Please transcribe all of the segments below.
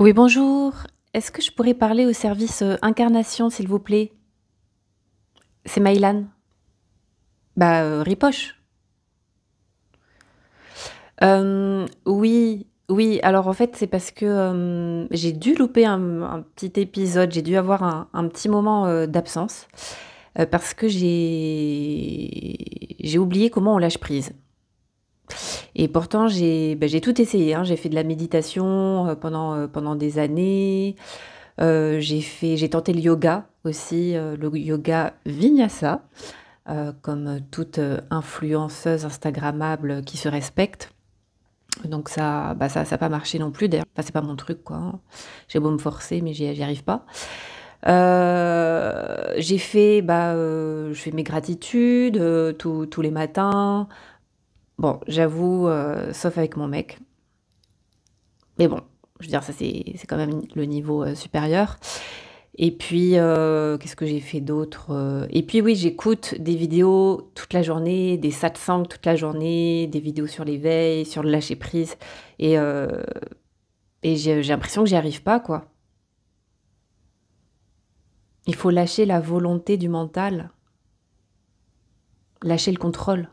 Oui, bonjour. Est-ce que je pourrais parler au service euh, incarnation, s'il vous plaît C'est Maïlan. Bah, euh, ripoche. Euh, oui, oui. Alors en fait, c'est parce que j'ai dû louper un, petit épisode, j'ai dû avoir un, un petit moment d'absence parce que j'ai j'ai oublié comment on lâche prise. Et pourtant, j'ai ben, tout essayé. Hein. J'ai fait de la méditation euh, euh, pendant, des années. Euh, j'ai tenté le yoga aussi, le yoga vinyasa, comme toute influenceuse instagrammable qui se respecte. Donc ça, bah ça, n'a pas marché non plus. D'ailleurs, ce c'est pas mon truc, hein. J'ai beau me forcer, mais j'y arrive pas. j'ai fait, bah, je fais mes gratitudes tous les matins. Bon, j'avoue, euh, sauf avec mon mec. Mais bon, je veux dire, ça c'est quand même le niveau euh, supérieur. Et puis, euh, qu'est-ce que j'ai fait d'autre Et puis oui, j'écoute des vidéos toute la journée, des satsangs toute la journée, des vidéos sur l'éveil, sur le lâcher-prise. Et, et j'ai l'impression que j'y arrive pas, quoi. Il faut lâcher la volonté du mental, lâcher le contrôle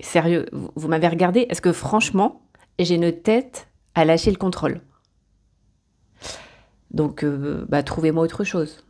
sérieux, vous, m'avez regardé, est-ce que franchement, j'ai une tête à lâcher le contrôle Donc, euh, bah, trouvez-moi autre chose.